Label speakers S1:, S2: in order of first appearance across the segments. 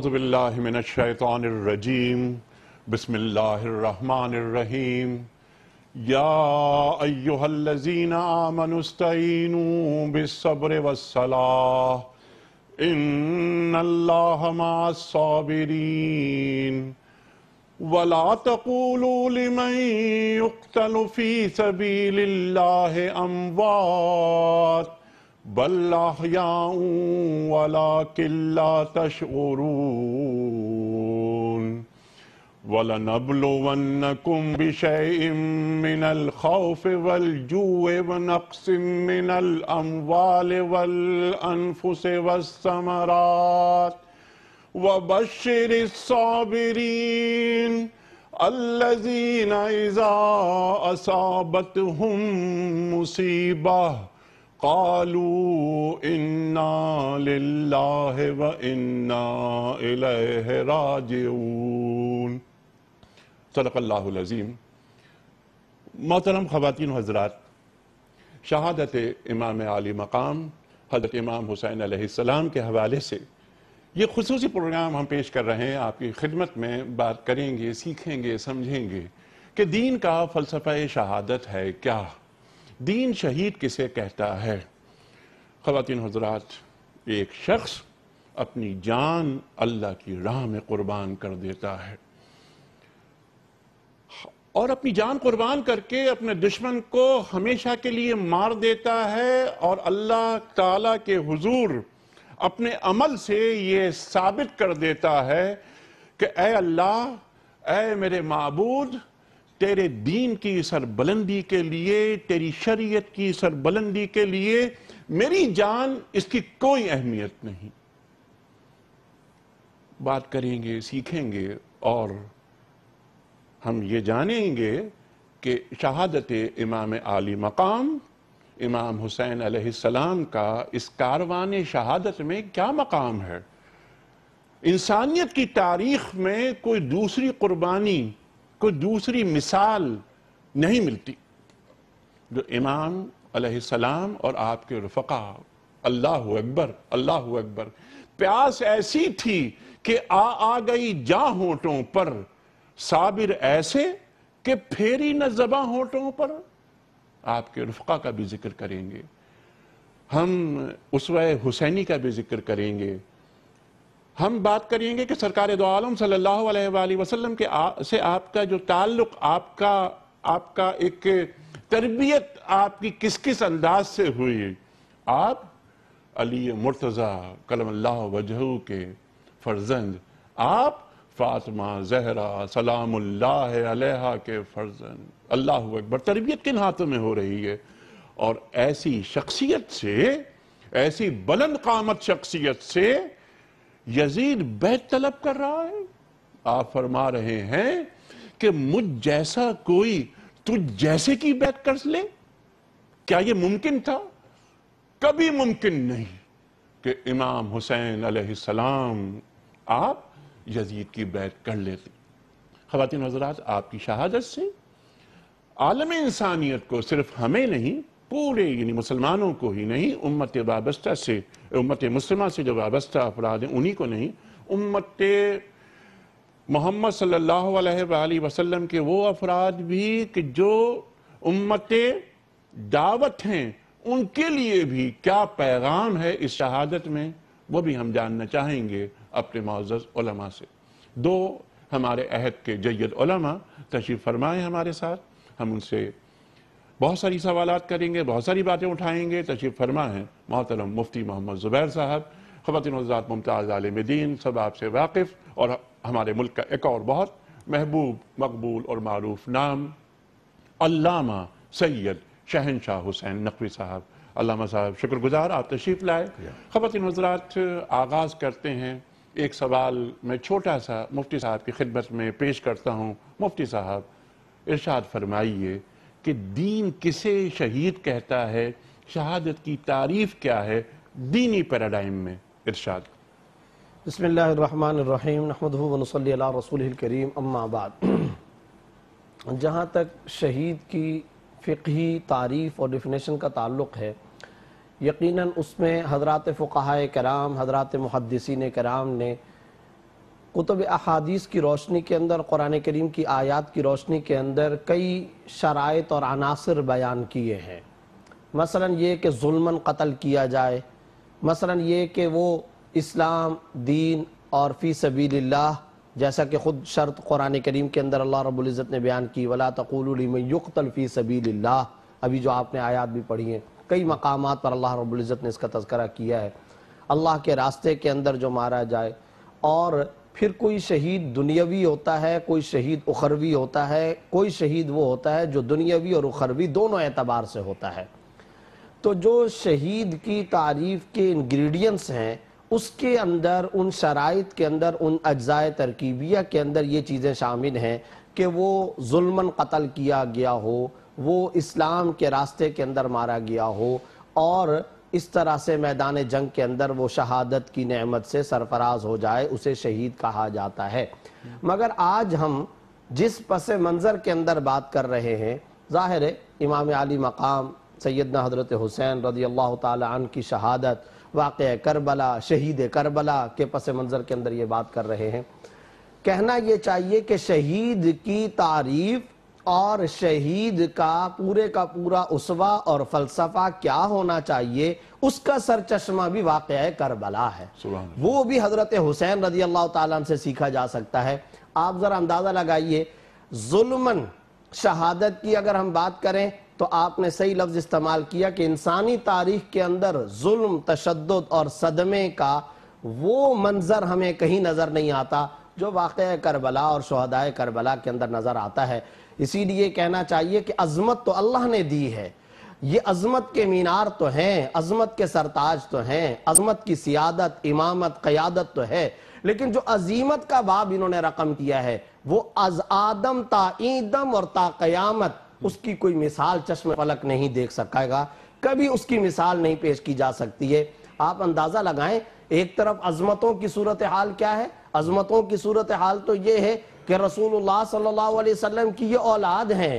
S1: अऊज़बिल्लिमिनशैतरजीम बसमीम याजीना मनुस्तैन बिसब्र वसला इन्नल्लाहमासबिरीन वला तक़ूलू लिमन युक़्तलु फ़ी सबीलिल्लाह अमवात बल्लाहयाऊ वला किल्ला तशरून ولنبلونكم بشيء من الخوف والجوع ونقص من الأموال والأنفس والثمرات وبشر الصابرين الذين إذا أصابتهم مصيبة قالوا إنا لله وإنا إليه راجعون صدق الله العظيم محترم خواتین و حضرات شہادت امام علی مقام حضرت امام حسین علیہ السلام کے حوالے سے یہ خصوصی پروگرام ہم پیش کر رہے ہیں آپ کی خدمت میں بات کریں گے سیکھیں گے سمجھیں گے کہ دین کا فلسفہ شہادت ہے کیا दीन शहीद किसे कहता है ख़वान हजरात एक शख्स अपनी जान अल्लाह की राह में कुर्बान कर देता है और अपनी जान कुर्बान करके अपने दुश्मन को हमेशा के लिए मार देता है और अल्लाह ताला के हुजूर अपने अमल से ये साबित कर देता है कि ए अल्लाह ए मेरे मबूद तेरे दीन की सरबुलंदी के लिए तेरी शरीयत की सरबुलंदी के लिए मेरी जान इसकी कोई अहमियत नहीं बात करेंगे सीखेंगे और हम ये जानेंगे कि शहादत इमाम आली मकाम इमाम हुसैन अलैहिस्सलाम का इस कारवान शहादत में क्या मकाम है इंसानियत की तारीख में कोई दूसरी कुर्बानी कोई दूसरी मिसाल नहीं मिलती जो इमाम अलैहिस्सलाम और आपके रफका अल्लाह अकबर अल्लाह अकबर प्यास ऐसी थी कि आ आ गई जा होटों पर साबिर ऐसे कि फेरी न जबा होटों पर आपके रफका का भी जिक्र करेंगे हम उस हुसैनी का भी जिक्र करेंगे हम बात करेंगे कि सरकार दो आलम सल्लल्लाहु अलैहि वसल्लम के आ, से आपका जो ताल्लुक आपका आपका एक तरबियत आपकी किस किस अंदाज से हुई आप अली मुर्तज़ा कलम अल्लाह के फर्जंद आप फातमा जहरा सलाम अलैहा के फर्जंद अल्लाह अकबर तरबियत किन हाथों में हो रही है और ऐसी शख्सियत से ऐसी बुलंद कामत शख्सियत से यजीद बैत तलब कर रहा है आप फरमा रहे हैं कि मुझ जैसा कोई तुझ जैसे की बैत कर ले क्या यह मुमकिन था कभी मुमकिन नहीं कि इमाम हुसैन अलैहिस्सलाम आप यजीद की बैत कर लेते खातिन हजरात आपकी शहादत से आलम इंसानियत को सिर्फ हमें नहीं पूरे यानी मुसलमानों को ही नहीं उम्मत वाबस्ता से उम्मत मुसलमा से जो वाबस्ता अफराद हैं उन्हीं को नहीं उम्मत मोहम्मद सल्ला वसलम के वो अफराद भी कि जो उम्मत दावत हैं उनके लिए भी क्या पैगाम है इस शहादत में वो भी हम जानना चाहेंगे अपने मज्ज़ से दो हमारे अहद के जैद तशीफ़ फरमाएँ हमारे साथ हम उनसे बहुत सारी सवाल करेंगे बहुत सारी बातें उठाएंगे तशीफ़ फरमा है मोहतरम मुफ्ती मोहम्मद ज़ुबैर साहब ख़वात मुमताज़ आलम दीन सब आपसे वाकिफ़ और हमारे मुल्क का एक और बहुत महबूब मकबूल और मरूफ नाम अल्लामा सैयद शहनशाह हुसैन नकवी साहब अल्लामा साहब शुक्रगुजार आप तशीफ लाए ख़बिन हजरात आगाज़ करते हैं एक सवाल मैं छोटा सा मुफ्ती साहब की खिदमत में पेश करता हूँ मुफ्ती साहब इर्शाद फरमाइए कि दीन किसे शहीद कहता है शहादत की तारीफ क्या है दीनी पैराडाइम में इरशाद
S2: बसमीम नहमदल रसूल करीम अम्माबाद जहाँ तक शहीद की फ़िकी तारीफ़ और डिफिनेशन का ताल्लुक़ है यकीनन उसमें हजरत फ़ुकाए कराम हजरत मुहदसिन कराम ने कुतब अहादीस की रोशनी के अंदर कुरान करीम की आयात की रोशनी के अंदर कई शरात और अनासर बयान किए हैं मसला ये कि जुल्मन कत्ल किया जाए मसला ये कि वो इस्लाम दीन और फ़ी सबील्ला जैसा कि ख़ुद शर्त कुरान करीम के अंदर अल्लाह रबुल्ज़त ने बयान की वला तकुलमयुक्तल फ़ी सबील अभी जो आपने आयात भी पढ़ी हैं कई मकाम पर अल्लाह रबुल्ज़त ने इसका तस्करा किया है अल्लाह के रास्ते के अंदर जो मारा जाए और फिर कोई शहीद दुनियावी होता है कोई शहीद उखरवी होता है कोई शहीद वो होता है जो दुनियावी और उखरवी दोनों एतबार से होता है तो जो शहीद की तारीफ के इंग्रेडिएंट्स हैं उसके अंदर उन शराइत के अंदर उन अज्जाए तरकीबिया के अंदर ये चीज़ें शामिल हैं कि वो जुल्मन कत्ल किया गया हो वो इस्लाम के रास्ते के अंदर मारा गया हो और इस तरह से मैदान जंग के अंदर वो शहादत की नमत से सरफराज हो जाए उसे शहीद कहा जाता है मगर आज हम जिस पस मंज़र के अंदर बात कर रहे हैं ज़ाहिर है इमाम आली मकाम सैदना हज़रत हुसैन रदी अल्लाह तन की शहादत वाक़ करबला शहीद करबला के पस मंज़र के अंदर ये बात कर रहे हैं कहना ये चाहिए कि शहीद की तारीफ़ और शहीद का पूरे का पूरा उसवा और फलसफा क्या होना चाहिए उसका सर चश्मा भी वाक़ करबला है वो भी हजरत हुसैन रजी अल्लाह तला से सीखा जा सकता है आप जरा अंदाजा लगाइए जुल्मन शहादत की अगर हम बात करें तो आपने सही लफ्ज इस्तेमाल किया कि इंसानी तारीख के अंदर जुल्म तशद और सदमे का वो मंजर हमें कहीं नजर नहीं आता जो वाक़ करबला और शहदाय करबला के अंदर नजर आता है इसीलिए कहना चाहिए कि अजमत तो अल्लाह ने दी है ये अजमत के मीनार तो हैं अजमत के सरताज तो हैं अजमत की सियादत इमामत क्यादत तो है लेकिन जो अजीमत का बाब इन्होंने रकम किया है वो अज आदम तादम और ताकयामत उसकी कोई मिसाल चश्म फलक नहीं देख सकेगा कभी उसकी मिसाल नहीं पेश की जा सकती है आप अंदाजा लगाएं एक तरफ अजमतों की सूरत हाल क्या है अजमतों की सूरत हाल तो ये है कि रसूल सल्लल्लाहु अलैहि वसल्लम की ये औलाद हैं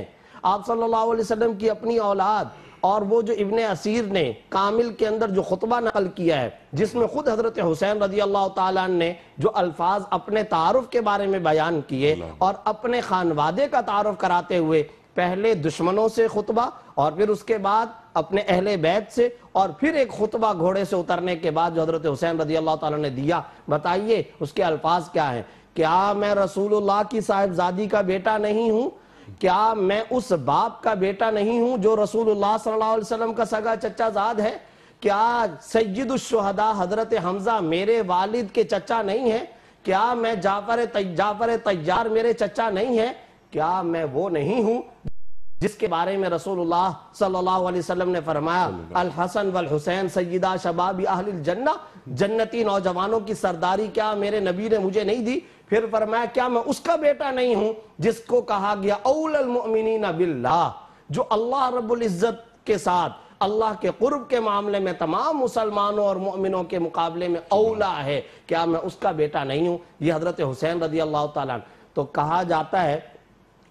S2: आप सल्लल्लाहु अलैहि वसल्लम की अपनी औलाद और वो जो इबन असीर ने कामिल के अंदर जो खुतबा नकल किया है जिसमें खुद हजरत हुसैन रजी अल्लाह तला ने जो अल्फाज अपने तारुफ के बारे में बयान किए और अपने खानवादे का तारफ़ कराते हुए पहले दुश्मनों से खुतबा और फिर उसके बाद अपने अहले बैत से और फिर एक खुतबा घोड़े से उतरने के बाद जो हजरत हुसैन रजी अल्लाह तला ने दिया बताइए उसके अल्फाज क्या है क्या मैं रसूलुल्लाह की साहिबजादी का बेटा नहीं हूं क्या मैं उस बाप का बेटा नहीं हूं जो रसूलुल्लाह सल्लल्लाहु अलैहि वसल्लम का सगा चचा जाद है क्या सैदुलशहदा हजरत हमजा मेरे वालिद के चचा नहीं है क्या मैं जाफर जाफर तैयार मेरे चचा नहीं है क्या मैं वो नहीं हूं जिसके बारे में रसूलुल्लाह सल्लल्लाहु अलैहि वसल्लम ने फरमाया अल हसन वल हुसैन सईदा शबाब जन्ना जन्नती नौजवानों की सरदारी क्या मेरे नबी ने मुझे नहीं दी फिर फरमाया क्या मैं उसका बेटा नहीं हूं जिसको कहा गया अउलमिन बिल्ला जो अल्लाह रबुल्जत के साथ अल्लाह के कुर्ब के मामले में तमाम मुसलमानों और मोमिनों के मुकाबले में अवला है क्या मैं उसका बेटा नहीं हूँ ये हजरत हुसैन रदी अल्लाह तो कहा जाता है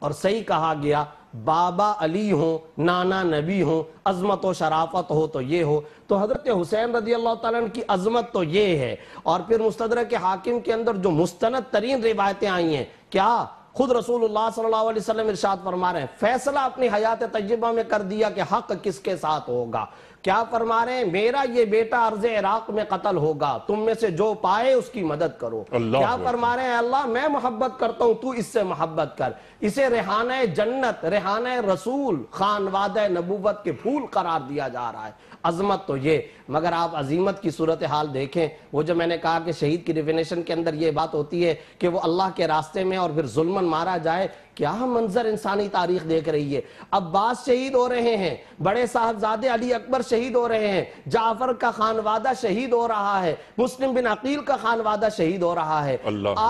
S2: और सही कहा गया बाबा अली हो नाना नबी हो अजमत व शराफत हो तो ये हो तो हज़रत हुसैन रजी अल्लाह की अजमत तो ये है और फिर मुस्तर के हाकिम के अंदर जो मुस्तनद तरीन रिवायतें आई हैं क्या खुद रसूलुल्लाह सल्लल्लाहु अलैहि वसल्लम इरशाद फरमा रहे हैं फैसला अपनी हयात तजिबा में कर दिया कि हक किसके साथ होगा क्या फरमा रहे हैं मेरा ये बेटा अर्ज इराक में कत्ल होगा तुम में से जो पाए उसकी मदद करो क्या फरमा रहे हैं अल्लाह मैं मोहब्बत करता हूँ तू इससे मोहब्बत कर इसे रेहान जन्नत रेहान रसूल खान वाद नबूबत के फूल करार दिया जा रहा है अजमत तो ये मगर आप अजीमत की सूरत हाल देखें वो जो मैंने कहा कि शहीद की डिफिनेशन के अंदर ये बात होती है कि वो अल्लाह के रास्ते में और फिर जुल्मन मारा जाए क्या मंजर इंसानी तारीख देख रही है अब्बास शहीद हो रहे हैं बड़े साहबजादे अली अकबर शहीद हो रहे हैं जाफर का खानवादा शहीद हो रहा है मुस्लिम बिन अकील का खानवादा शहीद हो रहा है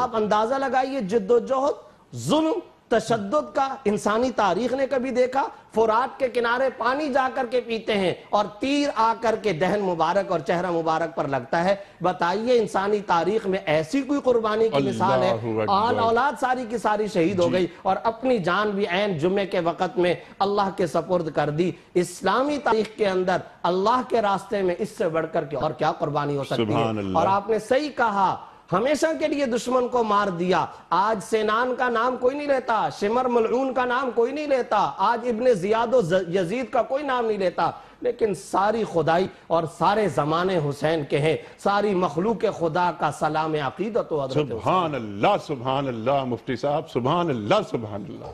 S2: आप अंदाजा लगाइए जिद्दोजहद जुल्म तशद का इंसानी तारीख ने कभी देखा फुरात के किनारे पानी जा करके पीते हैं और तीर आकर के दहन मुबारक और चेहरा मुबारक पर लगता है बताइए इंसानी तारीख में ऐसी कोई कुर्बानी की मिसाल है आल औलाद सारी की सारी शहीद हो गई और अपनी जान भी ऐन जुमे के वक़्त में अल्लाह के सपुर्द कर दी इस्लामी तारीख के अंदर अल्लाह के रास्ते में इससे बढ़कर के और क्या कुर्बानी हो सकती है और आपने सही कहा हमेशा के लिए दुश्मन को मार दिया आज सेनान का नाम कोई नहीं लेता शिमर मलून का नाम कोई नहीं लेता आज इबन जियादो यजीद का कोई नाम नहीं लेता लेकिन सारी खुदाई और सारे जमाने हुसैन के हैं सारी मखलूक खुदा का सलाम
S1: अकीदत सुबह अल्लाह अल्लाह मुफ्ती साहब सुबह अल्लाह सुबह अल्लाह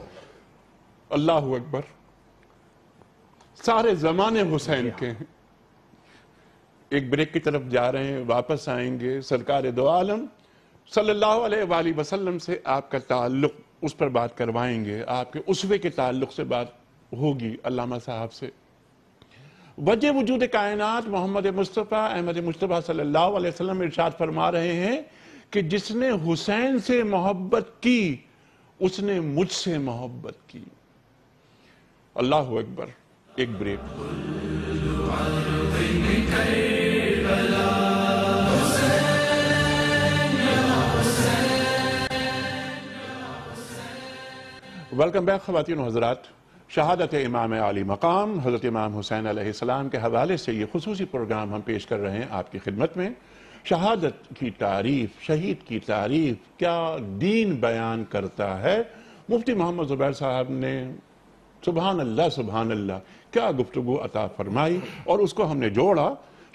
S1: अल्लाह अकबर सारे जमाने हुसैन के हैं एक ब्रेक की तरफ जा रहे हैं वापस आएंगे सरकार दो आलम सल्लल्लाहु अलैहि वसल्लम से आपका ताल्लुक उस पर बात करवाएंगे आपके उसवे के ताल्लुक से बात होगी अलामा साहब से वजह वजूद कायनात मोहम्मद मुस्तफ़ा अहमद मुस्तफ़ा सल्लल्लाहु अलैहि वसल्लम इरशाद फरमा रहे हैं कि जिसने हुसैन से मोहब्बत की उसने मुझसे मोहब्बत की अल्लाह अकबर एक ब्रेक वेलकम बैक खातिन हजरात शहादत इमाम आली मकाम हज़रत इमाम हुसैन आसमाम के हवाले से ये खसूस प्रोग्राम हम पेश कर रहे हैं आपकी खिदमत में शहादत की तारीफ शहीद की तारीफ क्या दीन बयान करता है मुफ्ती मोहम्मद ज़ुबैर साहब ने सुबहान अल्लाह सुबहान अल्लाह क्या गुफ्तु अता फरमाई और उसको हमने जोड़ा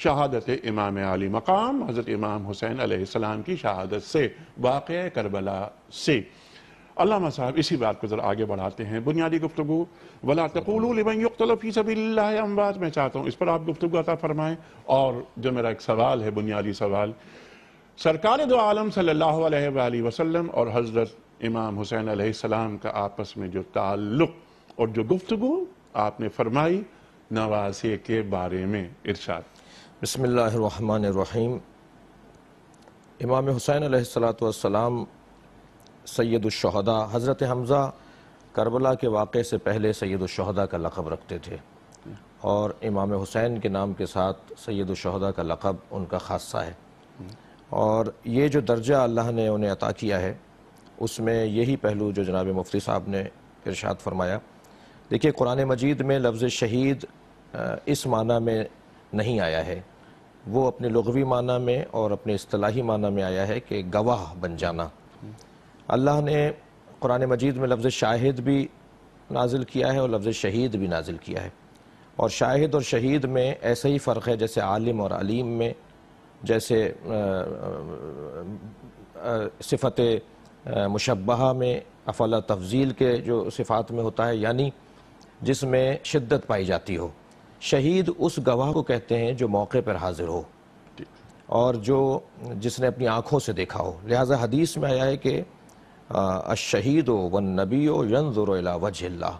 S1: शहादत इमाम आली मकाम हज़रत इमाम हुसैन आसमाम की शहादत से वाक़ करबला से अलामा साहब इसी बात को ज़रा आगे बढ़ाते हैं बुनियादी गुफ्तु वला तकूलफ़ी सभी अम्बाज मैं चाहता हूँ इस पर आप गुफ्तु अता फरमाएं और जो मेरा एक सवाल है बुनियादी सवाल सरकार दो आलम सल्ला वसलम और हज़रत इमाम हुसैन आसमाम का आपस में जो ताल्लुक़ और जो गुफ्तु आपने फरमाई नवासे के बारे में इर्शाद बसमीम इमाम
S3: हुसैन सलाम सैदुलशहदा हज़रत हमज़ा करबला के वाक़े से पहले सैदुलशहदा का लक़ब रखते थे और इमाम हुसैन के नाम के साथ सैदुलशहदा का लक़ब उनका खासा है और ये जो दर्जा अल्लाह ने उन्हें अता किया है उसमें यही पहलू जो जनाब मुफ्ती साहब ने इरशाद फरमाया देखिए कुरान मजीद में लफ्ज़ शहीद इस माना में नहीं आया है वो अपने लघवी माना में और अपने असलाही माना में आया है कि गवाह बन जाना अल्लाह ने कुरान मजीद में लफ्ज़ शाहिद भी नाजिल किया है और लफ्ज़ शहीद भी नाजिल किया है और शाहिद और शहीद में ऐसा ही फ़र्क है जैसे आलिम और अलीम में जैसे सिफत मुशबा में अफला तफजील के जो सिफात में होता है यानी जिसमें शिद्दत पाई जाती हो शहीद उस गवाह को कहते हैं जो मौके पर हाजिर हो और जो जिसने अपनी आँखों से देखा हो लिहाजा हदीस में आया है कि अशहीद वन नबी यनजुरला वजह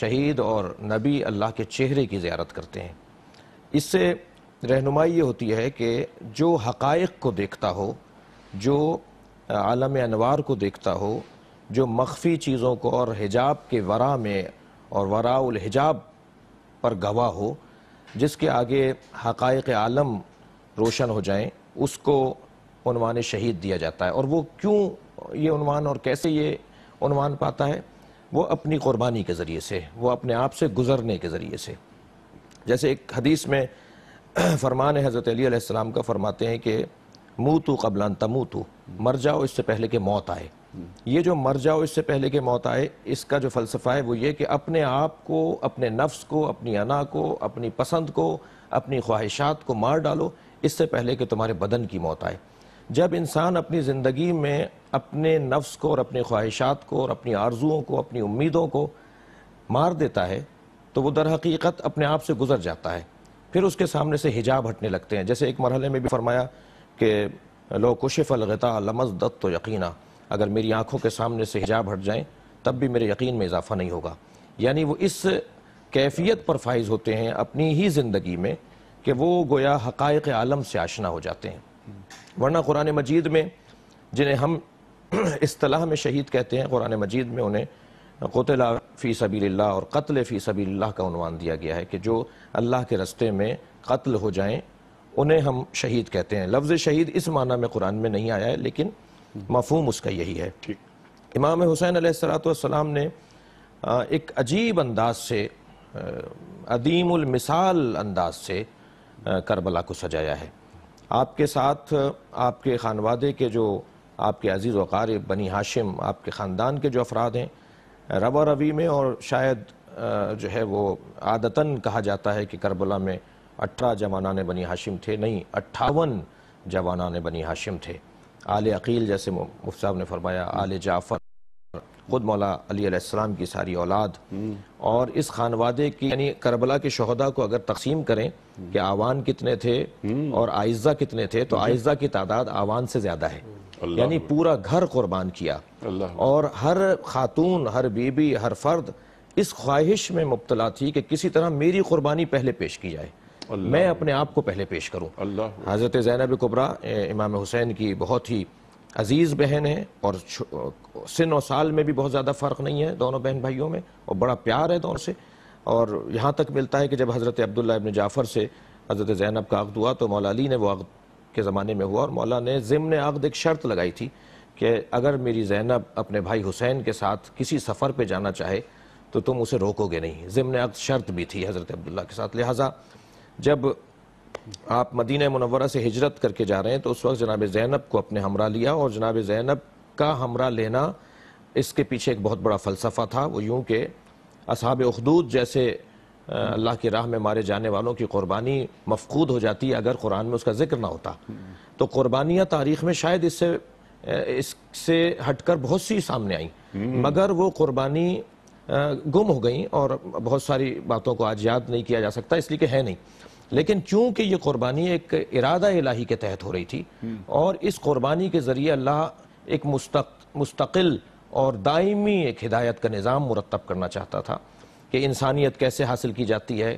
S3: शहीद और नबी अल्लाह के चेहरे की ज्यारत करते हैं इससे रहनुमाई ये होती है कि जो हक़ को देखता हो जो आलम अनवार को देखता हो जो मख्फी चीज़ों को और हिजाब के वरा में और वराउल हिजाब पर गवाह हो जिसके आगे हक़ आलम रोशन हो जाएं उसको उनवान शहीद दिया जाता है और वो क्यों ये उन्वान और कैसे ये उन्वान पाता है वो अपनी क़ुरबानी के ज़रिए से वो अपने आप से गुज़रने के ज़रिए से जैसे एक हदीस में फरमान हज़रत अलीसम का फरमाते हैं कि मुँह तो कबलान तमू तो मर जाओ इससे पहले कि मौत आए ये जो मर जाओ इससे पहले कि मौत आए इसका जो फ़लसफ़ा है वो ये कि अपने आप को अपने नफ्स को अपनी अना को अपनी पसंद को अपनी ख्वाहिशात को मार डालो इससे पहले कि तुम्हारे बदन की मौत आए जब इंसान अपनी ज़िंदगी में अपने नफ्स को और अपने ख्वाहिशात को और अपनी आरजुओं को अपनी उम्मीदों को मार देता है तो वो दर हकीकत अपने आप से गुजर जाता है फिर उसके सामने से हिजाब हटने लगते हैं जैसे एक मरहले में भी फरमाया कि लो कुशफ अलगता लमज दत्त तो यकीना अगर मेरी आंखों के सामने से हिजाब हट जाएँ तब भी मेरे यकीन में इजाफा नहीं होगा यानी वो इस कैफियत पर फाइज होते हैं अपनी ही ज़िंदगी में कि वो गोया हक़ आलम से आशना हो जाते हैं वरना कुरान मजीद में जिन्हें हम असलाह में शहीद कहते हैं कुरान मजीद में उन्हें कोतला फ़ी सबी और कत्ल फ़ी सबी का उनवान दिया गया है कि जो अल्लाह के रस्ते में कत्ल हो जाएँ उन्हें हम शहीद कहते हैं लफ्ज़ शहीद इस माना में कुरान में नहीं आया है लेकिन मफहम उसका यही है इमाम हुसैन सलाम ने एक अजीब अंदाज से अदीममिसाल अंदाज से करबला को सजाया है आपके साथ आपके खानवादे के जो आपके अजीज़ वक़ार बनी हाशिम आपके ख़ानदान के जो अफराद हैं रवा रवी में और शायद जो है वो आदतन कहा जाता है कि करबला में अठारह जवाना ने बनी हाशिम थे नहीं अट्ठावन जवाना ने बनी हाशिम थे आल अकील जैसे मुफ्त साहब ने फरमाया आल जाफ़र ख़ुद मौला अलीसम की सारी औलाद और इस खानवादे की यानी करबला के शहदा को अगर तकसीम करें कि आवान कितने थे और आयज़ा कितने थे तो आयज़ा की तादाद आवान से ज़्यादा है यानी पूरा घर कुर्बान किया और हर खातून हर बीबी हर फर्द इस ख्वाहिश में मुबतला थी कि किसी तरह मेरी कुर्बानी पहले पेश की जाए मैं अपने आप को पहले पेश करूँ हज़रत जैनब कुबरा इमाम हुसैन की बहुत ही अजीज़ बहन है और सिन और साल में भी बहुत ज़्यादा फ़र्क नहीं है दोनों बहन भाइयों में और बड़ा प्यार है दोनों से और यहाँ तक मिलता है कि जब हज़रत अब्दुल्ला इबन जाफ़र से हज़रत ज़ैनब का अगद हुआ तो मौला अली ने वो अगद के ज़माने में हुआ और मौला ने ज़िम अगद एक शर्त लगाई थी कि अगर मेरी ज़ैनब अपने भाई हुसैन के साथ किसी सफ़र पर जाना चाहे तो तुम उसे रोकोगे नहीं ज़िम अगद शर्त भी थी हज़रत अब्दुल्ला के साथ लिहाजा जब आप मदीना मुनवरा से हिजरत करके जा रहे हैं तो उस वक्त जनाब जैनब को अपने हमरा लिया और जनाब जैनब का हमरा लेना इसके पीछे एक बहुत बड़ा फ़लसफ़ा था वो यूँ के असहाब अखदूद जैसे अल्लाह की राह में मारे जाने वालों की कुर्बानी मफकूद हो जाती है अगर कुरान में उसका जिक्र ना होता तो कुर्बानियाँ तारीख़ में शायद इससे इससे हटकर बहुत सी सामने आई मगर वो कुर्बानी गुम हो गई और बहुत सारी बातों को आज याद नहीं किया जा सकता इसलिए कि है नहीं लेकिन चूंकि ये कुर्बानी एक इरादा इलाही के तहत हो रही थी हम्म। और इस कुर्बानी के ज़रिए अल्लाह एक मुस्तक मुस्तकिल और दायमी एक हिदायत का निज़ाम मुरतब करना चाहता था कि इंसानियत कैसे हासिल की जाती है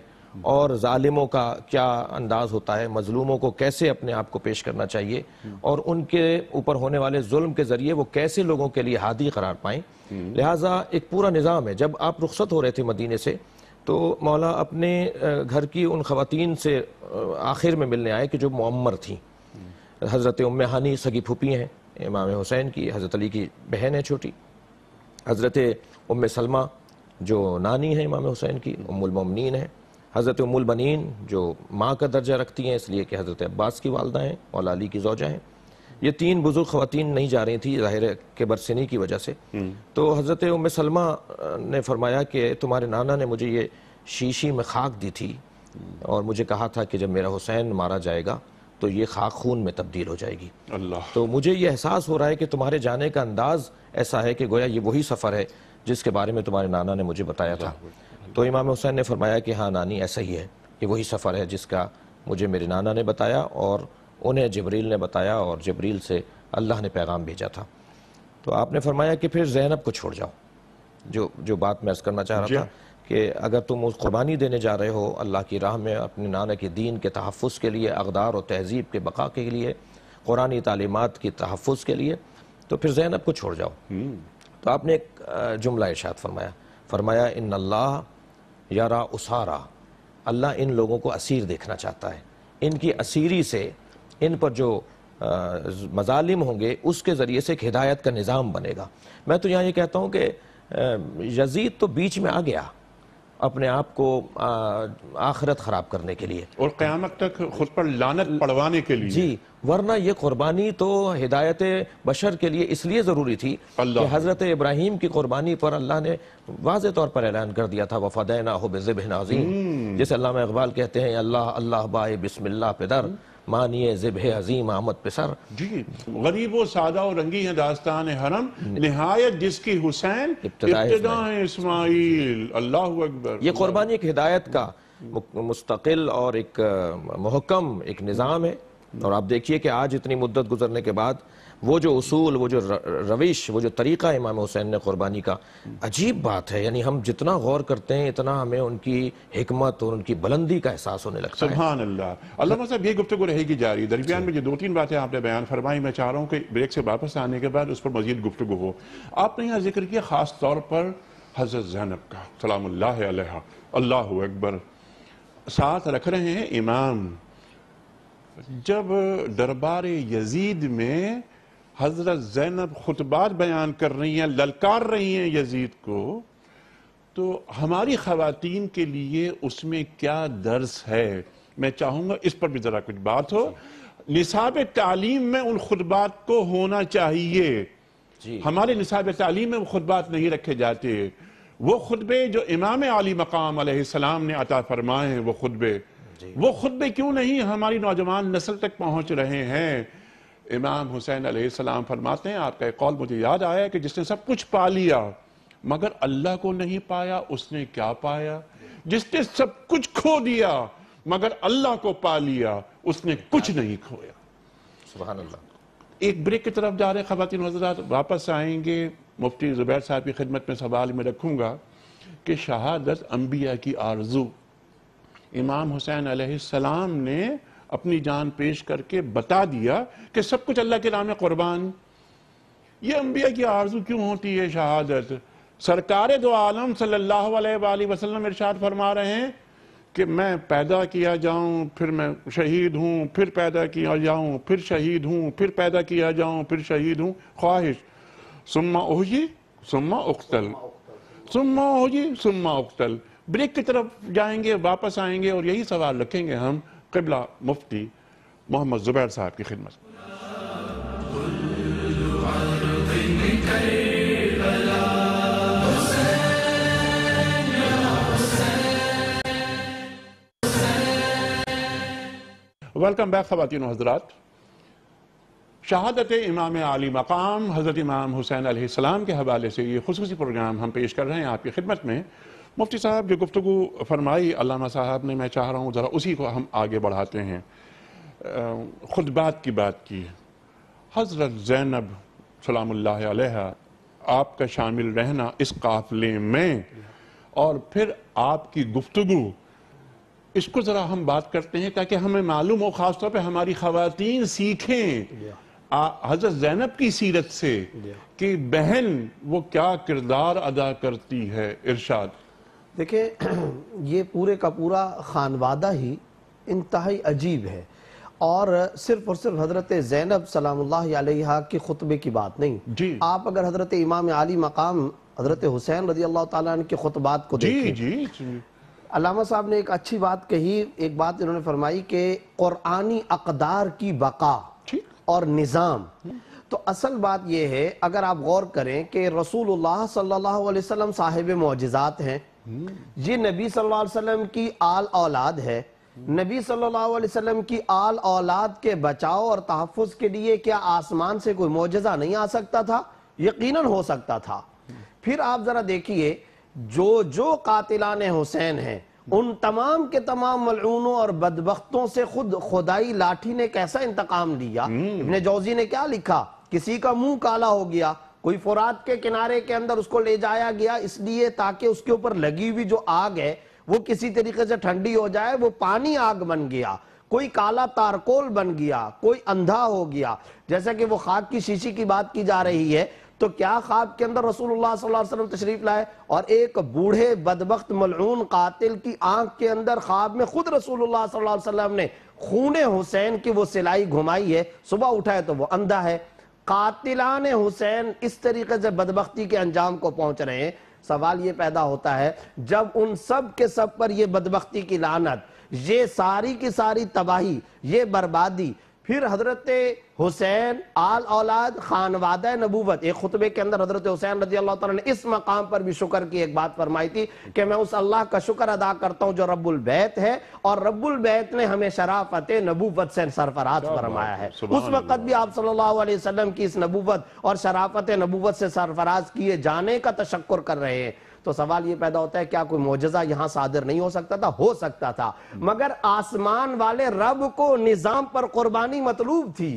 S3: और ालिमों का क्या अंदाज होता है मजलूमों को कैसे अपने आप को पेश करना चाहिए हम्म। और उनके ऊपर होने वाले जुल्म के ज़रिए वो कैसे लोगों के लिए हादी करार पाएं हम्म। लिहाजा एक पूरा निज़ाम है जब आप रुख्सत हो रहे थे मदीने से तो मौला अपने घर की उन ख़वान से आखिर में मिलने आए कि जो मम्मर थी हज़रत उम्मानी हानी सगी फूपी हैं इमाम हुसैन की हज़रत अली की बहन है छोटी हज़रत उम सलमा जो नानी है इमाम हुसैन की उमुलमनिन है हज़रत उमुलबनिन जो माँ का दर्जा रखती हैं इसलिए कि हज़रत अब्बास की वालदा हैं मौला अली की जौजा हैं ये तीन बुजुर्ग खातन नहीं जा रही थी ज़ाहिर के बरसनी की वजह से हम्म। तो हज़रत उम सलमा ने फरमाया कि तुम्हारे नाना ने मुझे ये शीशी में खाक दी थी हम्म। और मुझे कहा था कि जब मेरा हुसैन मारा जाएगा तो ये खाक खून में तब्दील हो जाएगी अल्लाह तो मुझे ये एहसास हो रहा है कि तुम्हारे जाने का अंदाज़ ऐसा है कि गोया ये वही सफ़र है जिसके बारे में तुम्हारे नाना ने मुझे बताया था तो इमाम हुसैन ने फरमाया कि हाँ नानी ऐसा ही है ये वही सफ़र है जिसका मुझे मेरे नाना ने बताया और उन्हें जबरील ने बताया और जबरील से अल्लाह ने पैगाम भेजा था तो आपने फरमाया कि फिर जैनब को छोड़ जाओ जो जो बात मैं करना चाह रहा था कि अगर तुम उस कुर्बानी देने जा रहे हो अल्लाह की राह में अपने नाना के दीन के तहफ़ के लिए अकदार और तहजीब के बका के लिए कुरानी तालीमत की तहफ़ के लिए तो फिर जैनब को छोड़ जाओ हम्म। तो आपने एक जुमला इर्शाद फरमाया फरमाया इन अल्लाह रा उसारा अल्लाह इन लोगों को असीर देखना चाहता है इनकी असीरी से इन पर जो मजालिम होंगे उसके ज़रिए से एक हिदायत का निज़ाम बनेगा मैं तो यहाँ ये कहता हूँ कि यजीद तो बीच में आ गया अपने आप को आखिरत ख़राब करने के लिए और क़्यामत तक खुद पर लानत पड़वाने के लिए जी वरना यह कुर्बानी तो हिदायत बशर के लिए इसलिए ज़रूरी थी कि हज़रत इब्राहिम की कुर्बानी पर अल्लाह ने वाज तौर पर ऐलान कर दिया था वफादैना हो बिज़ब नाजीम हम्म। जिसे अल्लाह इकबाल कहते हैं अल्लाह अल्लाह
S1: बाए बिसमिल्ला पिदर मानिए जिब अजीम आमद पिसर जी गरीब सादा और रंगी है दास्तान हरम नहायत जिसकी हुसैन इब्तदा इसमाइल अल्लाह अकबर ये कुरबानी एक हिदायत का मुस्तकिल और एक
S3: महकम एक निज़ाम है और आप देखिए कि आज इतनी मुद्दत गुजरने के बाद वो जो असूल वो जो रविश वो जो तरीक़ा इमाम हुसैन ने क़ुरबानी का अजीब बात है यानी हम जितना गौर करते हैं इतना हमें उनकी हमत और उनकी बुलंदी का एहसास होने लगता है
S1: अल्लाह साहब ये गुफ्तु रहेगी जारी दरमियान में जो दो तीन बातें आपने बयान फरमाई मैं चाह रहा हूँ कि ब्रेक से वापस आने के बाद उस पर मजीद गुफ्तु हो आपने यहाँ जिक्र किया ख़ास तौर पर हज़रत जैनब का सलाम अल्लाह अकबर साथ रख रहे हैं इमाम जब दरबार यजीद में हज़रत ज़ैनब खुतबात बयान कर रही हैं ललकार रही हैं यजीद को तो हमारी खातन के लिए उसमें क्या दर्स है मैं चाहूंगा इस पर भी ज़रा कुछ बात हो निसाब तालीम में उन खुतबात को होना चाहिए हमारे निसाब तालीम में वो खुतबात नहीं रखे जाते वो खुतबे जो इमाम आली मकाम ने अता फरमाए हैं वो खुतबे वो खुतबे क्यों नहीं हमारी नौजवान नस्ल तक पहुंच रहे हैं इमाम हुसैन आसमाम फरमाते हैं आपका एक कौल मुझे याद आया कि जिसने सब कुछ पा लिया मगर अल्लाह को नहीं पाया उसने क्या पाया जिसने सब कुछ खो दिया मगर अल्लाह को पा लिया उसने कुछ नहीं खोया अल्लाह एक ब्रेक की तरफ जा रहे खवतिन हजरात वापस आएंगे मुफ्ती जुबैर साहब की खिदमत में सवाल में रखूंगा कि शहादत अम्बिया की आरजू इमाम हुसैन आसमाम ने अपनी जान पेश करके बता दिया कि सब कुछ अल्लाह के नाम है कुर्बान ये अम्बिया की आरजू क्यों होती है शहादत सरकार दो आलम सल्लल्लाहु अलैहि वसल्लम इरशाद फरमा रहे हैं कि मैं पैदा किया जाऊं फिर मैं शहीद हूं फिर पैदा किया जाऊं फिर शहीद हूं फिर पैदा किया जाऊं फिर शहीद हूं ख्वाहिश सुम्मा ओहजी सुम्मा उख्तल सुम्मा ओहजी सुम्मा उख्तल ब्रेक की तरफ जाएंगे वापस आएंगे और यही सवाल रखेंगे हम किबला मुफ्ती मोहम्मद ज़ुबैर साहब की खिदमत वेलकम बैक ख़वातिन हजरात शहादत इमाम आली मकाम हज़रत इमाम हुसैन आसमाम के हवाले से ये खसूसी प्रोग्राम हम पेश कर रहे हैं आपकी खिदमत में मुफ्ती साहब जो गुफ्तु फरमाई अलामा साहब ने मैं चाह रहा हूँ ज़रा उसी को हम आगे बढ़ाते हैं ख़ुद बात की बात की हज़रत ज़ैनब सलाम अलैहा आपका शामिल रहना इस काफ़िले में और फिर आपकी गुफ्तु इसको ज़रा हम बात करते हैं ताकि हमें मालूम हो ख़ासतौर पर हमारी खातन सीखें हजरत जैनब की सीरत से कि बहन वो क्या किरदार अदा करती है इरशाद
S2: देखिए ये पूरे का पूरा खानवादा ही इंतहाई अजीब है और सिर्फ और सिर्फ हजरत जैनब सलाम्ह के खुतबे की बात नहीं जी। आप अगर हजरत इमाम आली मकाम हजरत हुसैन रजी अल्लाह तन के खुतबात को जी, देखें जी, जी। अलामा साहब ने एक अच्छी बात कही एक बात इन्होंने फरमाई कि कुरानी अकदार की बका और निज़ाम तो असल बात यह है अगर आप गौर करें कि रसूलुल्लाह सल्लल्लाहु अलैहि वसल्लम साहिब मोजात हैं ये नबी सल्लल्लाहु अलैहि वसल्लम की आल औलाद है नबी सल्लल्लाहु अलैहि वसल्लम की आल औलाद के बचाव और तहफ़ के लिए क्या आसमान से कोई मोजा नहीं आ सकता था यकीनन हो सकता था फिर आप जरा देखिए जो जो कातिलान हुसैन हैं उन तमाम के तमाम मलूनों और बदबख्तों से खुद खुदाई लाठी ने कैसा इंतकाम लिया हम्म। इबन जौजी ने क्या लिखा किसी का मुंह काला हो गया कोई फोरात के किनारे के अंदर उसको ले जाया गया इसलिए ताकि उसके ऊपर लगी हुई जो आग है वो किसी तरीके से ठंडी हो जाए वो पानी आग बन गया कोई काला तारकोल बन गया कोई अंधा हो गया जैसा कि वो खाक की शीशी की बात की जा रही है तो क्या खाब के अंदर रसूलुल्लाह सल्लल्लाहु अलैहि वसल्लम तशरीफ लाए और एक बूढ़े बदबخت मलून कातिल की आंख के अंदर ख्वाब में खुद रसूलुल्लाह सल्लल्लाहु अलैहि वसल्लम ने खून हुसैन की वो सिलाई घुमाई है सुबह उठा है तो वो अंधा है कातिलान हुसैन इस तरीके से बदबख्ती के अंजाम को पहुंच रहे हैं सवाल ये पैदा होता है जब उन सब के सब पर यह बदबख्ती की लानत ये सारी की सारी तबाही ये बर्बादी फिर हजरत हुसैन आल औलाद खानवाद नबूवत एक खुतबे के अंदर हजरत हुसैन रजी अल्लाह तला ने इस मकाम पर भी शुक्र की एक बात फरमाई थी कि मैं उस अल्लाह का शुक्र अदा करता हूँ जो रब्बुल बैत है और रब्बुल बैत ने हमें शराफत नबूवत से सरफराज फरमाया है उस वक्त भी आप सल्लल्लाहु अलैहि वसल्लम की इस नबूवत और शराफत नबूवत से सरफराज किए जाने का तशक्र कर रहे हैं तो सवाल यह पैदा होता है क्या कोई मोजा यहां सादर नहीं हो सकता था हो सकता था मगर आसमान वाले रब को निजाम पर कुर्बानी मतलूब थी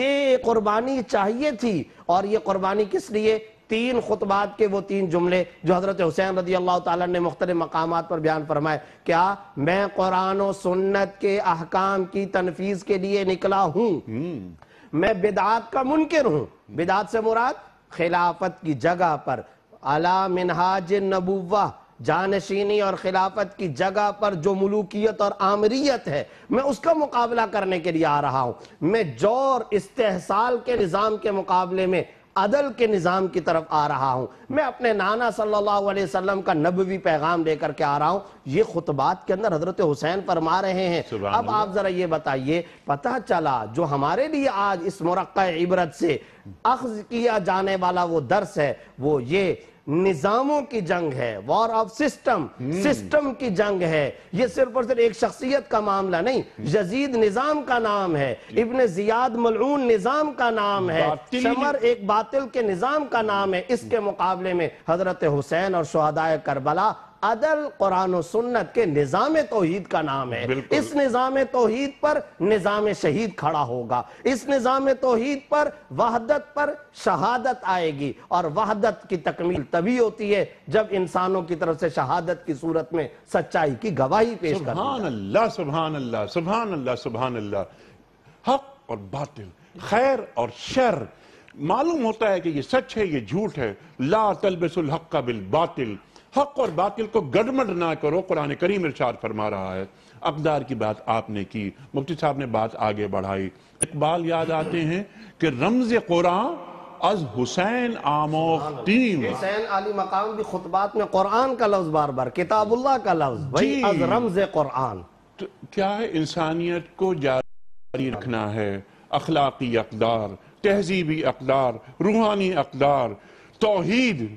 S2: ये कुर्बानी चाहिए थी और ये कुर्बानी किस लिए तीन खुतबात के वो तीन जुमले जो हजरत हुसैन रदी अल्लाह ने मुख्तलि मकाम पर बयान फरमाए क्या मैं कुरान और सुन्नत के अहकाम की तनफीज के लिए निकला हूँ हम्म। मैं बिदात का मुनकर हूँ बिदात से मुराद खिलाफत की जगह पर अला मिनहाज नबुवा जानशीनी और खिलाफत की जगह पर जो मलूकियत और आमरीत है मैं उसका मुकाबला करने के लिए आ रहा हूँ मैं जोर इस्तेसाल के निज़ाम के मुकाबले में अदल के निज़ाम की तरफ आ रहा हूँ मैं अपने नाना सल्लल्लाहु अलैहि वसल्लम का नबवी पैगाम लेकर के आ रहा हूँ ये खुतबात के अंदर हजरत हुसैन फरमा रहे हैं अब आप ज़रा ये बताइए पता चला जो हमारे लिए आज इस मुरक़ इबरत से अख्ज किया जाने वाला वो दर्स है वो ये निजामों की जंग है वॉर ऑफ सिस्टम सिस्टम की जंग है ये सिर्फ और सिर्फ एक शख्सियत का मामला नहीं hmm. यजीद निजाम का नाम है hmm. इबन जियाद मलून निजाम का नाम है समर एक बातिल के निजाम का नाम है इसके मुकाबले में हजरत हुसैन और शहदाय करबला अदल कुरान सुन्नत के निज़ाम तोहहीद का नाम है इस निज़ाम तोहहीद पर निज़ाम शहीद खड़ा होगा इस निज़ाम तोहहीद पर वहदत पर शहादत आएगी और वहदत की तकमील तभी होती है जब इंसानों की तरफ
S1: से शहादत की सूरत में सच्चाई की गवाही पेश कर हक और बातिल खैर और शर मालूम होता है कि ये सच है ये झूठ है ला तलबसुल हक का बिल बातिल हक और बातिल को गड़मड़ ना करो कुरान करीम इरशाद फरमा रहा है अकदार की बात आपने की मुफ्ती साहब ने बात आगे बढ़ाई इकबाल याद आते हैं कि रमज कुरान अज हुसैन आमोख टीम हुसैन
S2: अली मकाम भी खुतबात में कुरान का लफ्ज बार बार किताबुल्लाह का लफ्ज भाई अज रमज
S1: कुरान तो क्या है इंसानियत को जारी रखना है अखलाकी अकदार तहजीबी अकदार रूहानी अकदार तोहीद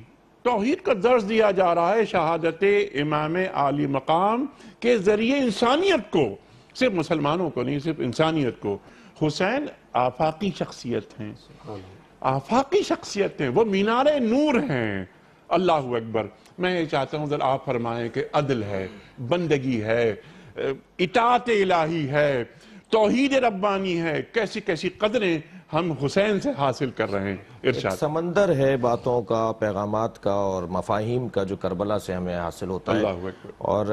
S1: तोहद का दर्ज दिया जा रहा है शहादत इमाम आली मकाम के ज़रिए इंसानियत को सिर्फ मुसलमानों को नहीं सिर्फ इंसानियत को हुसैन आफाकी शख्सियत हैं आफाकी शख्सियत हैं वो मीनार नूर हैं अल्लाह अकबर मैं ये चाहता हूँ जरा आप फरमाएं कि अदल है बंदगी है इतात इलाही है तोहद रब्बानी है कैसी कैसी कदरें हम हुसैन से हासिल कर रहे हैं इरशाद
S3: समंदर है बातों का पैगाम का और मफाहिम का जो करबला से हमें हासिल होता है और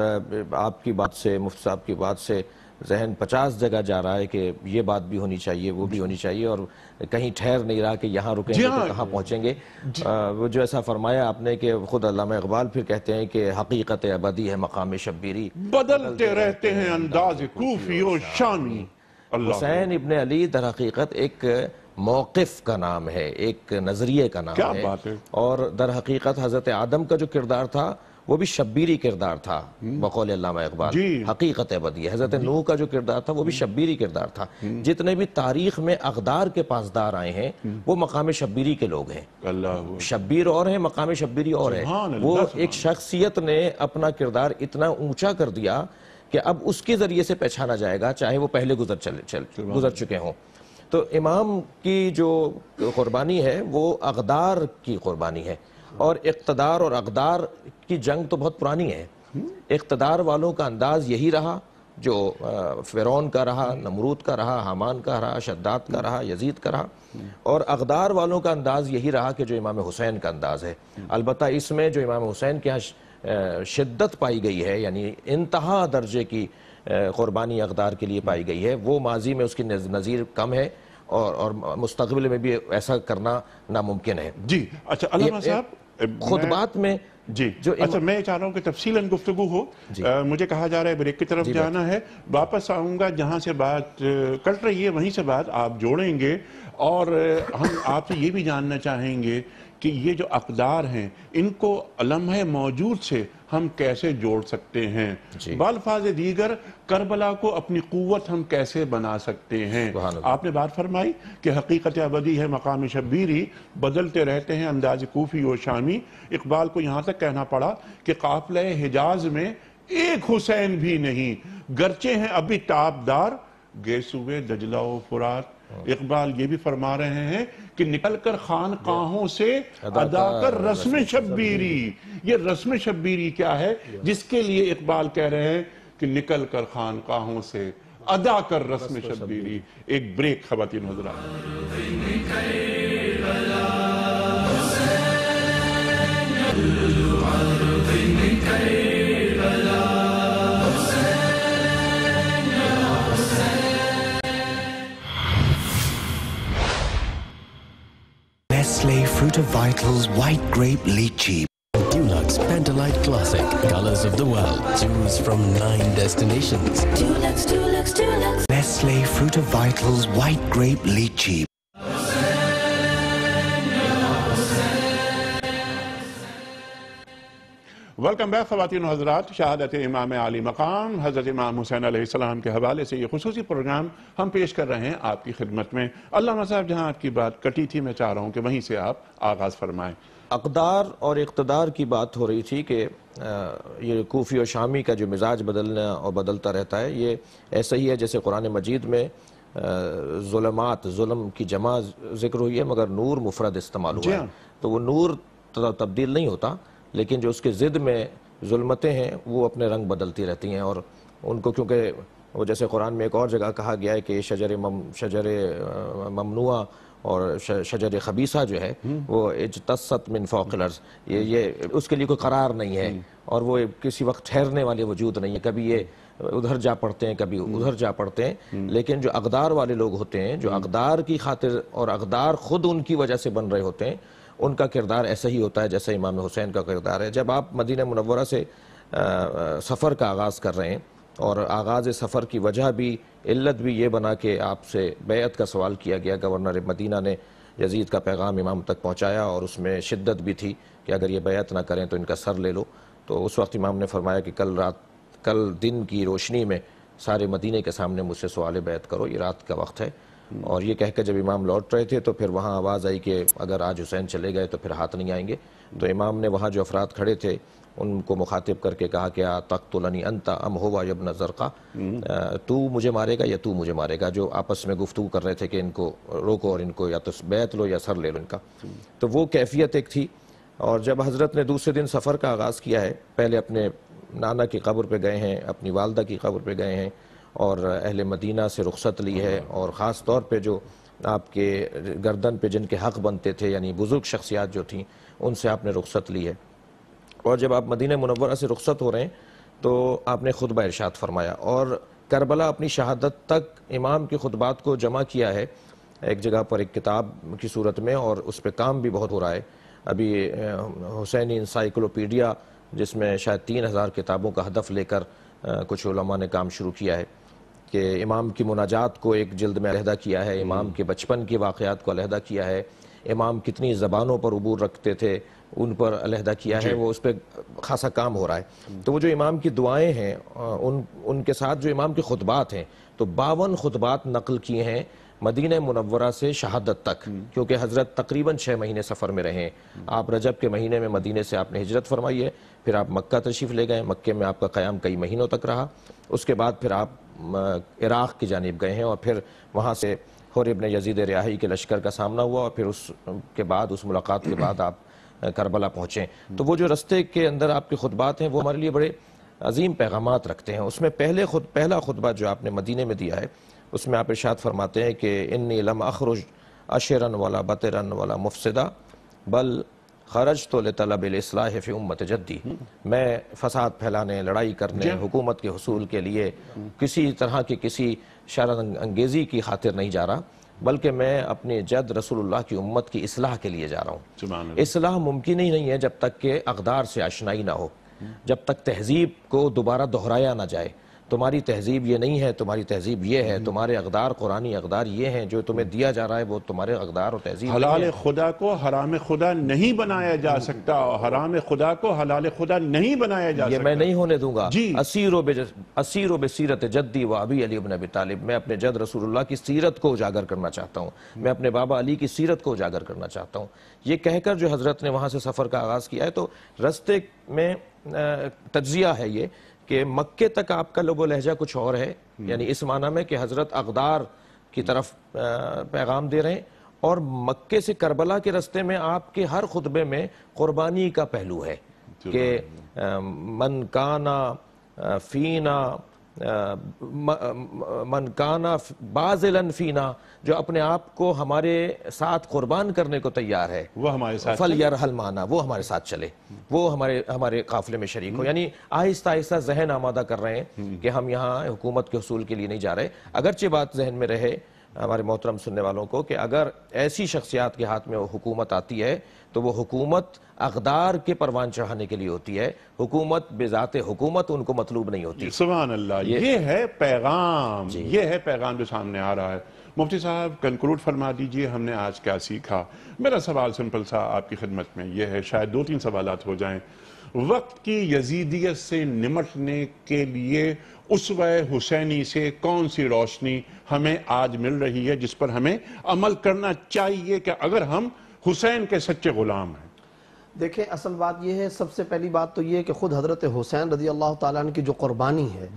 S3: आपकी बात से मुफ्त साहब की बात से जहन पचास जगह जा रहा है कि ये बात भी होनी चाहिए वो भी होनी चाहिए और कहीं ठहर नहीं रहा कि यहाँ रुकेंगे तो हाँ। कहाँ पहुँचेंगे वो जो ऐसा फरमाया आपने कि खुद अलामा इकबाल फिर कहते हैं कि हकीकत अबदी है मकाम शब्बीरी
S1: बदलते रहते हैं अंदाज कूफी और
S3: शामी हुसैन इबन अली दर हकीकत एक मौक़ का नाम है एक नज़रिए का नाम क्या है बात है और दर हकीकत हज़रत आदम का जो किरदार था वो भी शब्बीरी किरदार था हम्म। बकौल इकबाल हकीकत बदी हज़रत नूह का जो किरदार था वो भी हम्म। शब्बीरी किरदार था हम्म। जितने भी तारीख में अकदार के पासदार आए हैं वो मकाम शब्बीरी के लोग हैं शब्बीर और हैं मकाम शब्बीरी और है वो एक शख्सियत ने अपना किरदार इतना ऊंचा कर दिया कि अब उसके ज़रिए से पहचाना जाएगा चाहे वो पहले गुजर चले चल गुजर चुके हों तो इमाम की जो कुर्बानी है वो अकदार की कुर्बानी है और इकतदार और अकदार की जंग तो बहुत पुरानी है इकतदार वालों का अंदाज यही रहा जो फ़िरौन का रहा नमरूद का रहा हमान का रहा शद्दात का रहा यजीद का रहा और अकदार वालों का अंदाज़ यही रहा कि जो इमाम हुसैन का अंदाज़ है हम्म। अलबत् इसमें जो इमाम हुसैन के यहाँ शिद्दत पाई गई है यानी इंतहा दर्जे की कुर्बानी अकदार के लिए पाई गई है वो माजी में उसकी नज़ीर कम है और और मुस्तबिल में भी ऐसा करना
S1: नामुमकिन है जी अच्छा साहब खुतबात में जी जो अच्छा मैं चाह रहा हूँ कि गुफ्तु हो आ, मुझे कहा जा रहा है ब्रेक की तरफ जाना है वापस आऊँगा जहाँ से बात कट रही है वहीं से बात आप जोड़ेंगे और हम आपसे ये भी जानना चाहेंगे कि ये जो अकदार हैं इनको अलम मौजूद से हम कैसे जोड़ सकते हैं बालफाज दीगर करबला को अपनी कुत हम कैसे बना सकते हैं आपने बात फरमाई कि हकीकत अबदी है मकाम शब्बीरी बदलते रहते हैं अंदाज कोफी और शामी इकबाल को यहाँ तक कहना पड़ा कि काफिल हिजाज में एक हुसैन भी नहीं गर्चे हैं अभी ताबदार गेसुए दजला फुरात हाँ। इकबाल ये भी फरमा रहे हैं कि निकल कर खान काहों से अदा कर रस्म शब्बीरी ये रस्म शब्बीरी क्या है जिसके लिए इकबाल कह रहे हैं कि निकल कर खान काहों से अदा कर रस्म शब्बीरी एक ब्रेक खातिन हजरा
S2: Vitals White Grape Lychee. Dulux Pentalite Classic. Colors of the world. Choose from nine destinations.
S3: Dulux, Dulux, Dulux.
S1: Nestle Fruit of Vitals White Grape Lychee. Welcome back खातिन हजरात शहादत इमाम आली मकाम हज़रत इमाम हुसैन आसमाम के हवाले से ये खसूस प्रोग्राम हम पेश कर रहे हैं आपकी खिदमत में अल्लाह साहब जहाँ आपकी बात कटी थी मैं चाह रहा हूँ कि वहीं से आप आगाज़ फरमाएँ अकदार और इकतदार की बात हो रही थी कि
S3: ये कोफ़ी और शामी का जो मिजाज बदलना और बदलता रहता है ये ऐसा ही है जैसे कुरान मजीद में जुलमात जुलम की जमा जिक्र हुई है मगर नूर मुफरद इस्तेमाल हुआ है हाँ। तो वो नूर तब्दील नहीं होता लेकिन जो उसके ज़िद में जुलमतें हैं वो अपने रंग बदलती रहती हैं और उनको क्योंकि वो जैसे कुरान में एक और जगह कहा गया है कि शजर मम शजर ममनुआ और शजर खबीसा जो है हम्म। वो इजतसत मिन फ़ोकलर्स ये ये उसके लिए कोई करार नहीं है हम्म। और वो किसी वक्त ठहरने वाले वजूद नहीं है कभी ये उधर जा पड़ते हैं कभी हम्म। उधर जा पड़ते हैं लेकिन जो अकदार वाले लोग होते हैं जो अकदार की खातिर और अकदार ख़ुद उनकी वजह से बन रहे होते हैं उनका किरदार ऐसा ही होता है जैसा इमाम हुसैन का किरदार है जब आप मदीना मनवरा से सफ़र का आगाज़ कर रहे हैं और आगाज़ सफ़र की वजह भी इल्लत भी ये बना के आपसे बैत का सवाल किया गया गवर्नर मदीना ने यजीद का पैगाम इमाम तक पहुँचाया और उसमें शिद्दत भी थी कि अगर ये बेत ना करें तो इनका सर ले लो तो उस वक्त इमाम ने फरमाया कि कल रात कल दिन की रोशनी में सारे मदीने के सामने मुझसे सवाल बैत करो ये रात का वक्त है और ये कहकर जब इमाम लौट रहे थे तो फिर वहाँ आवाज़ आई कि अगर आज हुसैन चले गए तो फिर हाथ नहीं आएंगे तो इमाम ने वहाँ जो अफराद खड़े थे उनको मुखातिब करके कहा कि आ तक तो लनी अनता अम होवा यब नज़र हम्म। तू मुझे मारेगा या तू मुझे मारेगा जो आपस में गुफ्तु कर रहे थे कि इनको रोको और इनको या तो बैत लो या सर ले लो इनका तो वो कैफियत एक थी और जब हज़रत ने दूसरे दिन सफ़र का आगाज़ किया है पहले अपने नाना की कब्र पे गए हैं अपनी वालदा की कब्र पे गए हैं और अहल मदीना से रुख्सत ली है और ख़ास तौर पर जो आपके गर्दन पर जिनके हक़ बनते थे यानी बुज़ुर्ग शख्सियात जो थी उनसे आपने रुख्सत ली है और जब आप मदीना मनवरा से रुख्सत हो रहे हैं तो आपने खुद बरशात फरमाया और करबला अपनी शहादत तक इमाम की खुतबात को जमा किया है एक जगह पर एक किताब की सूरत में और उस पर काम भी बहुत हो रहा है अभी हुसैनी इंसाइक्लोपीडिया जिसमें शायद तीन हज़ार किताबों का हदफ लेकर कुछ ने काम शुरू किया है कि इमाम की मुनाजात को एक जल्द में अलहदा किया है हम्म। इमाम के बचपन के वाक़ात को अलहदा किया है इमाम कितनी ज़बानों पर अबूर रखते थे उन पर अलहदा किया है वो उस पर खासा काम हो रहा है हम्म। तो वो जो इमाम की दुआएँ हैं उन उनके साथ जो इमाम के खुतबात हैं तो बावन खुतबात नकल किए हैं मदीन मनवरा से शहादत तक हम्म। क्योंकि हज़रत तकरीबन छः महीने सफ़र में रहे आप रजब के महीने में मदीने से आपने हजरत फरमाई है फिर आप मक्का तशरीफ़ ले गए मक्के में आपका क़्याम कई महीनों तक रहा उसके बाद फिर आप इराक़ की जानब गए हैं और फिर वहाँ से हर इबन यजीद रिहाई के लश्कर का सामना हुआ और फिर उसके बाद उस मुलाकात के बाद आप करबला पहुँचें तो वो जो रस्ते के अंदर आपके खुतबात हैं वो हमारे लिए बड़े अजीम पैगाम रखते हैं उसमें पहले खुद पहला खुतबा जो आपने मदीने में दिया है उसमें आप इर्शाद फरमाते हैं कि इन नीलम अखरुज अशरन वाला बतरन वाला मुफसदा बल खरज तो तलब इसलाफ़ी उम्मत जद्दी मैं फसाद फैलाने लड़ाई करने हुकूमत के हसूल के लिए किसी तरह की किसी शरण अंगेज़ी की खातिर नहीं जा रहा बल्कि मैं अपने जद रसूलुल्लाह की उम्मत की असलाह के लिए जा रहा हूँ असलाह मुमकिन ही नहीं है जब तक के अकदार से आशनाई ना हो जब तक तहजीब को दोबारा दोहराया ना जाए तुम्हारी तहजीब ये नहीं है तुम्हारी तहजीब ये है हम्म। तुम्हारे अकदार कुरानी अकदार ये हैं जो तुम्हें दिया जा रहा है वो तुम्हारे अकदार और तहजीब हलाल
S1: खुदा को हराम खुदा नहीं बनाया जा सकता और हराम खुदा को हलाल खुदा नहीं बनाया जा ये सकता मैं नहीं होने
S3: दूंगा असीर बे सीरत जद्दी व अभी अली अबन तालिब मैं अपने जद रसूल्ला की सीरत को उजागर करना चाहता हूँ मैं अपने बाबा अली की सीरत को उजागर करना चाहता हूँ ये कहकर जो हज़रत ने वहाँ से सफ़र का आगाज़ किया है तो रस्ते में तजिया है ये कि मक्के तक आपका लोगो लहजा कुछ और है यानी इस माना में कि हज़रत अकदार की तरफ पैगाम दे रहे हैं और मक्के से करबला के रस्ते में आपके हर खुतबे में क़ुरबानी का पहलू है कि तो मन काना फीना मनकाना बाजिलन फीना जो अपने आप को हमारे साथ कुर्बान करने को तैयार है वो हमारे साथ फल यार हलमाना वो हमारे साथ चले वो हमारे हमारे काफिले में शरीक हो हम्म। यानी आहिस्ता आहिस्ता जहन आमादा कर रहे हैं हम्म। कि हम यहाँ हुकूमत के हसूल के लिए नहीं जा रहे अगरचे बात जहन में रहे हमारे मोहतरम सुनने वालों को कि अगर ऐसी शख्सियात के हाथ में वो हुकूमत आती है तो वो हुकूमत अकदार के परवान चढ़ाने के लिए होती है हुकूमत
S1: बेजात हुकूमत उनको मतलूब नहीं होती सुबह अल्लाह ये, ये है पैगाम ये है पैगाम जो सामने आ रहा है मुफ्ती साहब कंक्लूड फरमा दीजिए हमने आज क्या सीखा मेरा सवाल सिंपल सा आपकी खिदमत में यह है शायद दो तीन सवाल हो जाए वक्त की यजीदियत से निमटने के लिए उसव हुसैनी से कौन सी रोशनी हमें आज मिल रही है जिस पर हमें अमल करना चाहिए कि अगर हम हुसैन के सच्चे गुलाम हैं
S2: देखें असल बात यह है सबसे पहली बात तो यह कि ख़ुद हज़रत हुसैन रजी अल्लाह ताली की जो क़ुरबानी है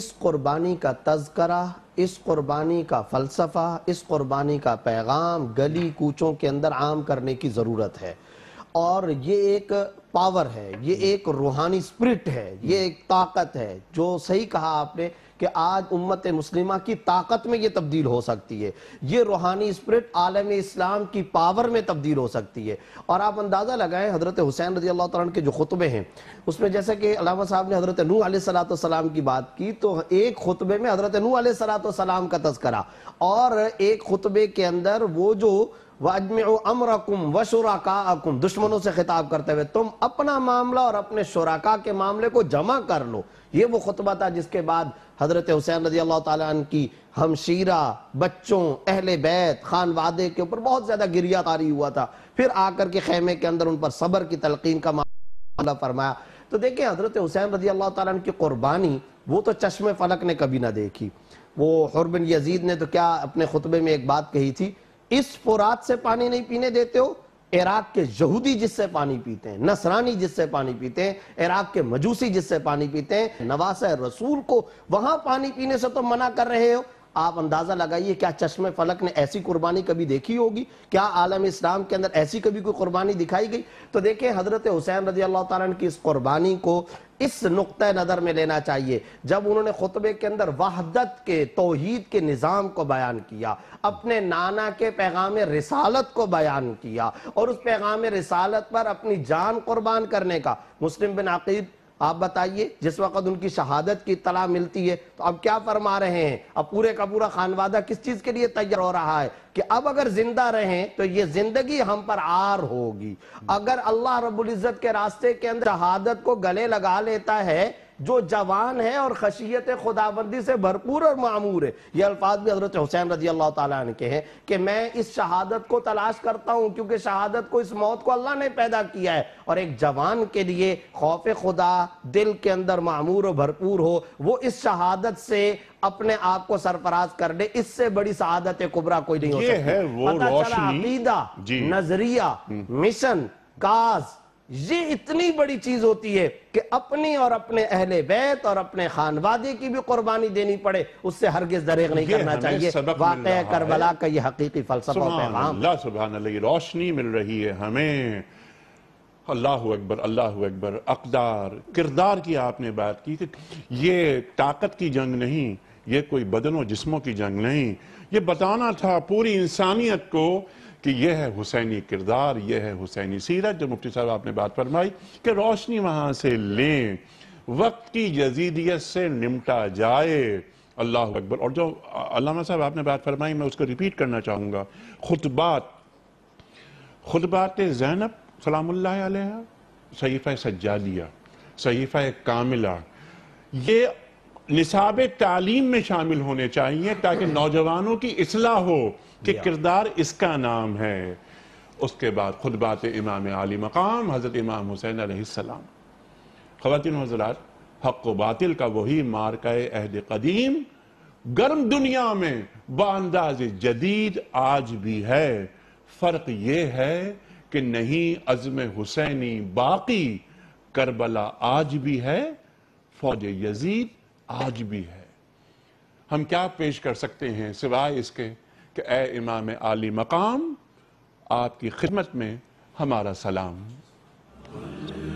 S2: इस क़ुरबानी का तस्करा इस कुर्बानी का फ़लसफ़ा इस कुर्बानी का पैगाम गली कूचों के अंदर आम करने की ज़रूरत है और ये एक पावर है ये एक रूहानी स्प्रिट है ये एक ताकत है जो सही कहा आपने कि आज उम्मत मुस्लिमा की ताकत में ये तब्दील हो सकती है ये रूहानी स्प्रिट आलम इस्लाम की पावर में तब्दील हो सकती है और आप अंदाज़ा लगाएं हज़रत हुसैन रजी अल्लाह तन के जो खुतबे हैं उसमें जैसे कि अलामा साहब ने हज़रत नू सलाम की बात की तो एक खुतबे में हज़रत नू सलाम का तस्करा और एक खुतबे के अंदर वो जो वाजम अमरकुम व शुराकाकुम दुश्मनों से खिताब करते हुए तुम अपना मामला और अपने शुराका के मामले को जमा कर लो ये वो खुतबा था जिसके बाद हजरत हुसैन रजी अल्लाह तन की हमशीरा बच्चों अहल बैत खान वादे के ऊपर बहुत ज़्यादा गिरिया तारी हुआ था फिर आकर के खेमे के अंदर उन पर सबर की तलकीन का मामला फरमाया तो देखिये हजरत हुसैन रजी अल्लाह तन की कुर्बानी वो तो चश्मे फलक ने कभी ना देखी वो हरबिन यजीद ने तो क्या अपने खुतबे में एक बात कही थी इस फोरात से पानी नहीं पीने देते हो इराक के यहूदी जिससे पानी पीते हैं नसरानी जिससे पानी पीते हैं इराक के मजूसी जिससे पानी पीते हैं नवास रसूल को वहां पानी पीने से तो मना कर रहे हो आप अंदाज़ा लगाइए क्या चश्मे फलक ने ऐसी कुर्बानी कभी देखी होगी क्या आलम इस्लाम के अंदर ऐसी कभी कोई कुर्बानी दिखाई गई तो देखें हज़रत हुसैन रजी अल्लाह तारन की इस कुर्बानी को इस नुक़ नज़र में लेना चाहिए जब उन्होंने खुतबे के अंदर वहदत के तोहद के निज़ाम को बयान किया अपने नाना के पैगाम रिसालत को बयान किया और उस पैगाम रिसालत पर अपनी जान कुर्बान करने का मुस्लिम बिन आकीद आप बताइए जिस वक्त उनकी शहादत की इतला मिलती है तो अब क्या फरमा रहे हैं अब पूरे का पूरा खानवादा किस चीज़ के लिए तैयार हो रहा है कि अब अगर जिंदा रहें तो ये जिंदगी हम पर आर होगी अगर अल्लाह रबुल्ज़त के रास्ते के अंदर शहादत को गले लगा लेता है जो जवान है और खशियत खुदाबंदी से भरपूर और मामूर है ये अल्फाज भी हजरत हुसैन रजी अल्लाह तन के हैं कि मैं इस शहादत को तलाश करता हूँ क्योंकि शहादत को इस मौत को अल्लाह ने पैदा किया है और एक जवान के लिए खौफ खुदा दिल के अंदर मामूर और भरपूर हो वो इस शहादत से अपने आप को सरफराज कर ले इससे बड़ी शहादत कुबरा कोई नहीं हो सकती है वो नजरिया हम्म। मिशन काज ये इतनी बड़ी चीज होती है कि अपनी और अपने अहले बैत और अपने खानवादे की भी कुर्बानी देनी पड़े उससे हरगिज दरेग नहीं करना चाहिए वाक़ करबला का यह हकीकी फलसफा पैगाम
S1: रोशनी मिल रही है हमें अल्लाह अकबर अल्लाह अकबर अकदार किरदार की आपने बात की कि ये ताकत की जंग नहीं ये कोई बदनों जिस्मों की जंग नहीं ये बताना था पूरी इंसानियत को कि यह है हुसैनी किरदार यह है हुसैनी सीरत जो मुफ्ती साहब आपने बात फरमाई कि रोशनी वहां से लें वक्त की यजीदियत से निमटा जाए अल्लाह अकबर और जो अलामा साहब आपने बात फरमाई मैं उसको रिपीट करना चाहूँगा खुतबात खुतबात जैनब सलाम्ला सहीफ़ सज्जादिया सहीफ़ कामिला ये निसाब तालीम में शामिल होने चाहिए ताकि नौजवानों की असलाह हो कि किरदार इसका नाम है उसके बाद खुद बात इमाम आली मकाम हज़रत इमाम हुसैन आसमाम ख़वान हजरात हक व बातिल का वही मारका अहद कदीम गर्म दुनिया में बांदाज जदीद आज भी है फ़र्क यह है कि नहीं अज़म हुसैनी बाकी करबला आज भी है फौज यजीद आज भी है हम क्या पेश कर सकते हैं सिवाय इसके कि ए इमाम आली मकाम आपकी खिदमत में हमारा सलाम